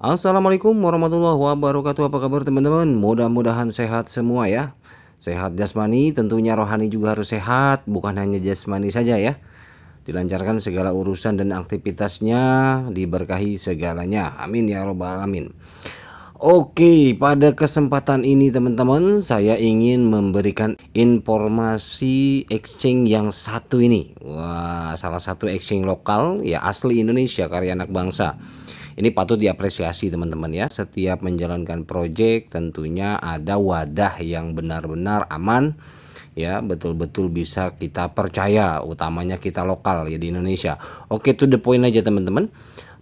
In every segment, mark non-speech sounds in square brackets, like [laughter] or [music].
Assalamualaikum warahmatullahi wabarakatuh Apa kabar teman-teman? Mudah-mudahan sehat semua ya Sehat jasmani tentunya rohani juga harus sehat Bukan hanya jasmani saja ya Dilancarkan segala urusan dan aktivitasnya Diberkahi segalanya Amin ya robbal alamin Oke, pada kesempatan ini teman-teman saya ingin memberikan informasi exchange yang satu ini. Wah, salah satu exchange lokal ya asli Indonesia karya anak bangsa ini patut diapresiasi teman-teman ya. Setiap menjalankan proyek tentunya ada wadah yang benar-benar aman ya betul-betul bisa kita percaya utamanya kita lokal ya di Indonesia. Oke to the point aja teman-teman.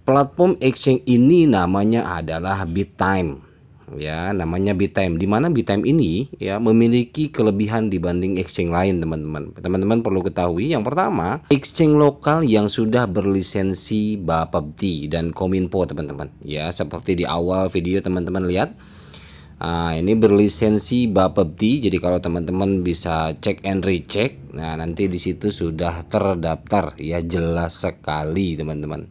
Platform exchange ini namanya adalah bit time ya namanya BTM di mana BTM ini ya memiliki kelebihan dibanding exchange lain teman-teman teman-teman perlu ketahui yang pertama exchange lokal yang sudah berlisensi Bapepti dan Kominfo teman-teman ya seperti di awal video teman-teman lihat Nah, ini berlisensi Bapepti. Jadi kalau teman-teman bisa cek and recheck, nah nanti di situ sudah terdaftar ya jelas sekali teman-teman.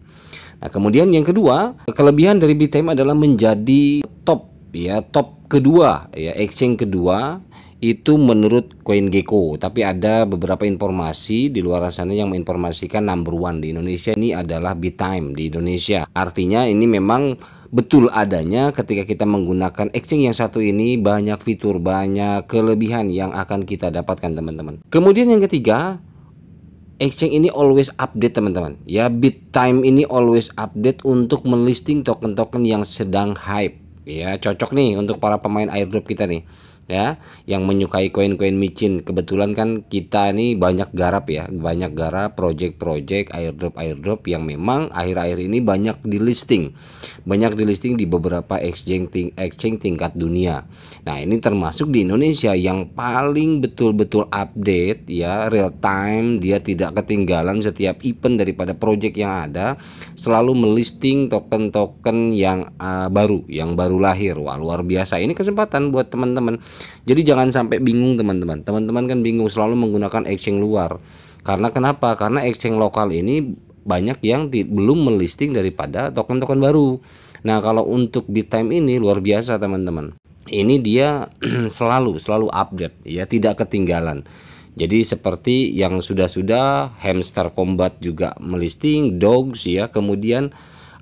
Nah, kemudian yang kedua, kelebihan dari BTM adalah menjadi ya top kedua ya exchange kedua itu menurut CoinGecko tapi ada beberapa informasi di luar sana yang menginformasikan number one di Indonesia ini adalah time di Indonesia artinya ini memang betul adanya ketika kita menggunakan exchange yang satu ini banyak fitur banyak kelebihan yang akan kita dapatkan teman-teman kemudian yang ketiga exchange ini always update teman-teman ya time ini always update untuk melisting token-token yang sedang hype ya cocok nih untuk para pemain air airdrop kita nih ya yang menyukai koin-koin micin kebetulan kan kita ini banyak garap ya banyak garap project-project airdrop airdrop yang memang akhir-akhir ini banyak di listing banyak di listing di beberapa exchange ting exchange tingkat dunia nah ini termasuk di Indonesia yang paling betul-betul update ya real time dia tidak ketinggalan setiap event daripada project yang ada selalu melisting token-token yang uh, baru yang baru lahir wah luar biasa ini kesempatan buat teman-teman jadi jangan sampai bingung teman-teman. Teman-teman kan bingung selalu menggunakan exchange luar. Karena kenapa? Karena exchange lokal ini banyak yang belum melisting daripada token-token baru. Nah, kalau untuk bit time ini luar biasa, teman-teman. Ini dia [clears throat] selalu selalu update ya, tidak ketinggalan. Jadi seperti yang sudah-sudah hamster combat juga melisting dogs ya. Kemudian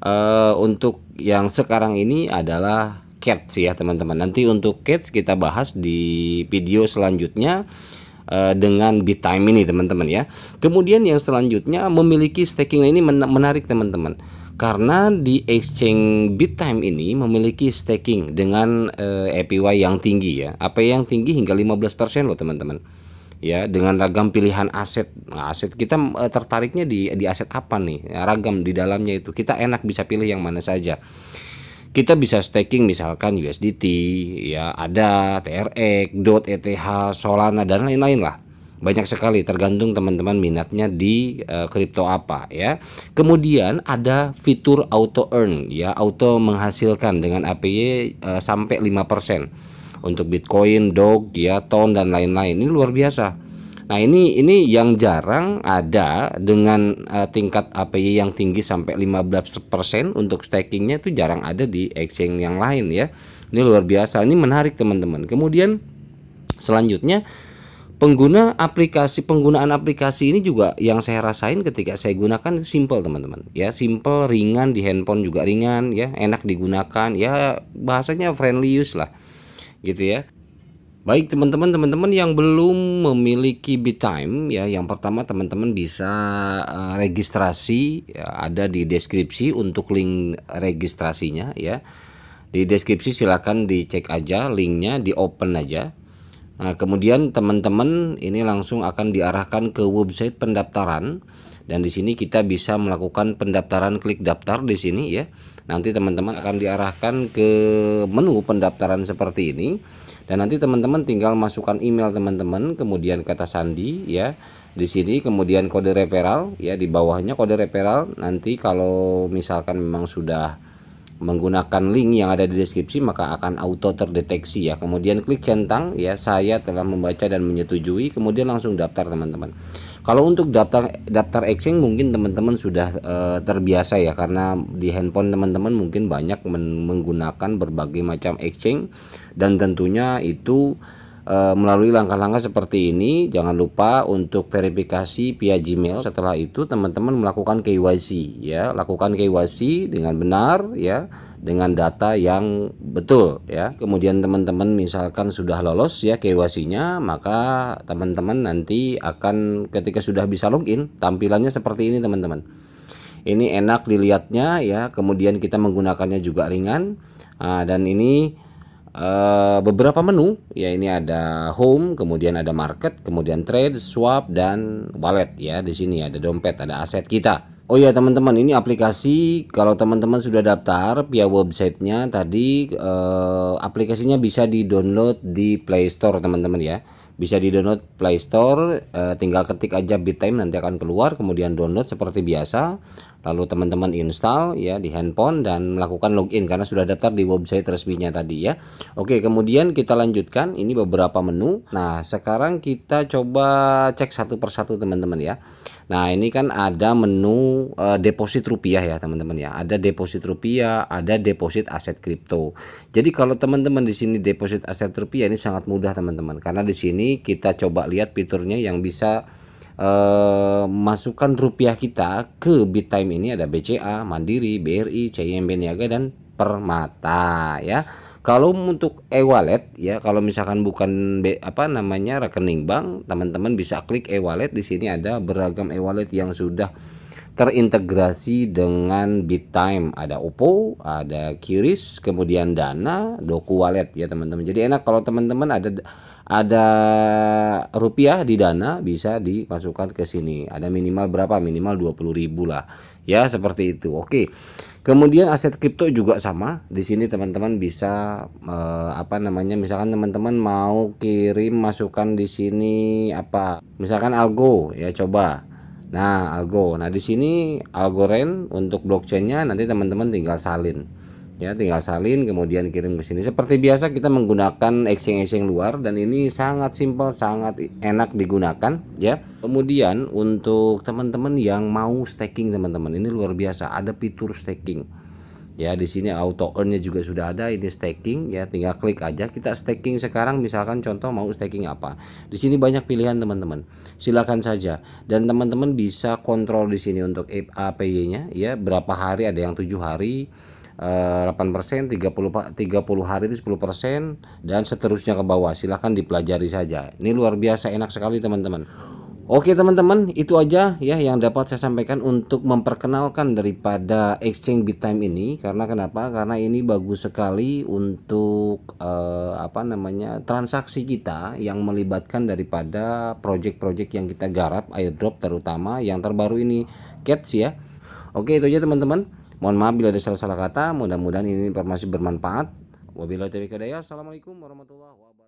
uh, untuk yang sekarang ini adalah cats ya teman-teman. Nanti untuk cats kita bahas di video selanjutnya eh, dengan bit time ini teman-teman ya. Kemudian yang selanjutnya memiliki staking nah, ini menarik teman-teman karena di exchange B-Time ini memiliki staking dengan uh, eh, APY yang tinggi ya. Apa yang tinggi hingga 15% loh teman-teman. Ya, dengan ragam pilihan aset. Nah, aset kita uh, tertariknya di di aset apa nih? Ya, ragam di dalamnya itu. Kita enak bisa pilih yang mana saja kita bisa staking misalkan USDT, ya ada TRX, DOT, ETH, Solana dan lain-lain lah. Banyak sekali tergantung teman-teman minatnya di eh, kripto uh, apa ya. Kemudian ada fitur auto earn ya, auto menghasilkan dengan API uh, eh, sampai 5% untuk Bitcoin, Dog, ya, Ton dan lain-lain. Ini luar biasa Nah, ini ini yang jarang ada dengan uh, tingkat APY yang tinggi sampai 15% untuk stakingnya itu jarang ada di exchange yang lain ya. Ini luar biasa, ini menarik teman-teman. Kemudian selanjutnya pengguna aplikasi penggunaan aplikasi ini juga yang saya rasain ketika saya gunakan itu simple teman-teman ya simple ringan di handphone juga ringan ya enak digunakan ya bahasanya friendly use lah gitu ya Baik teman-teman, teman-teman yang belum memiliki BitTime ya, yang pertama teman-teman bisa eh, registrasi ya, ada di deskripsi untuk link registrasinya ya. Di deskripsi silahkan dicek aja linknya, di open aja. Nah, kemudian teman-teman ini langsung akan diarahkan ke website pendaftaran dan di sini kita bisa melakukan pendaftaran klik daftar di sini ya. Nanti teman-teman akan diarahkan ke menu pendaftaran seperti ini dan nanti teman-teman tinggal masukkan email teman-teman, kemudian kata sandi ya. Di sini kemudian kode referral ya di bawahnya kode referral nanti kalau misalkan memang sudah menggunakan link yang ada di deskripsi maka akan auto terdeteksi ya kemudian klik centang ya saya telah membaca dan menyetujui kemudian langsung daftar teman-teman kalau untuk daftar daftar exchange mungkin teman-teman sudah uh, terbiasa ya karena di handphone teman-teman mungkin banyak menggunakan berbagai macam exchange dan tentunya itu Eh, melalui langkah-langkah seperti ini jangan lupa untuk verifikasi via Gmail setelah itu teman-teman melakukan KYC ya lakukan KYC dengan benar ya dengan data yang betul ya kemudian teman-teman misalkan sudah lolos ya KYC-nya maka teman-teman nanti akan ketika sudah bisa login tampilannya seperti ini teman-teman ini enak dilihatnya ya kemudian kita menggunakannya juga ringan Nah, dan ini Eh, beberapa menu ya ini ada home kemudian ada market kemudian trade swap dan wallet ya di sini ada dompet ada aset kita Oh ya teman-teman ini aplikasi kalau teman-teman sudah daftar via websitenya tadi eh, aplikasinya bisa di download di Play Store teman-teman ya bisa di download Play Store e, tinggal ketik aja BitTime nanti akan keluar kemudian download seperti biasa lalu teman-teman install ya di handphone dan melakukan login karena sudah daftar di website resminya tadi ya Oke kemudian kita lanjutkan ini beberapa menu nah sekarang kita coba cek satu persatu teman-teman ya Nah ini kan ada menu e, deposit rupiah ya teman-teman ya ada deposit rupiah ada deposit aset kripto jadi kalau teman-teman di sini deposit aset rupiah ini sangat mudah teman-teman karena di sini ini kita coba lihat fiturnya yang bisa eh, masukkan rupiah kita ke time ini ada BCA, Mandiri, BRI, CIMB Niaga dan Permata ya. Kalau untuk e-wallet ya kalau misalkan bukan apa namanya rekening bank, teman-teman bisa klik e-wallet di sini ada beragam e-wallet yang sudah terintegrasi dengan Bittime. Ada Oppo, ada Kiris, kemudian Dana, Doku Wallet ya teman-teman. Jadi enak kalau teman-teman ada ada rupiah di Dana bisa dimasukkan ke sini. Ada minimal berapa? Minimal 20.000 lah. Ya, seperti itu. Oke. Kemudian aset kripto juga sama. Di sini teman-teman bisa eh, apa namanya? Misalkan teman-teman mau kirim masukkan di sini apa? Misalkan algo ya coba Nah, algo. Nah, di sini algoren untuk blockchainnya nanti teman-teman tinggal salin. Ya, tinggal salin kemudian kirim ke sini. Seperti biasa kita menggunakan exchange-exchange luar dan ini sangat simpel, sangat enak digunakan, ya. Kemudian untuk teman-teman yang mau staking teman-teman, ini luar biasa, ada fitur staking ya di sini auto earnnya juga sudah ada ini staking ya tinggal klik aja kita staking sekarang misalkan contoh mau staking apa di sini banyak pilihan teman-teman silakan saja dan teman-teman bisa kontrol di sini untuk APY nya ya berapa hari ada yang tujuh hari 8 eh, persen, 30, 30 hari itu 10 persen, dan seterusnya ke bawah. Silahkan dipelajari saja. Ini luar biasa enak sekali teman-teman. Oke teman-teman, itu aja ya yang dapat saya sampaikan untuk memperkenalkan daripada exchange Bitime ini. Karena kenapa? Karena ini bagus sekali untuk eh, apa namanya transaksi kita yang melibatkan daripada project-project yang kita garap, airdrop terutama yang terbaru ini Cats ya. Oke itu aja teman-teman. Mohon maaf bila ada salah-salah kata. Mudah-mudahan ini informasi bermanfaat. Wabillahi taufiq Assalamualaikum warahmatullahi wabarakatuh.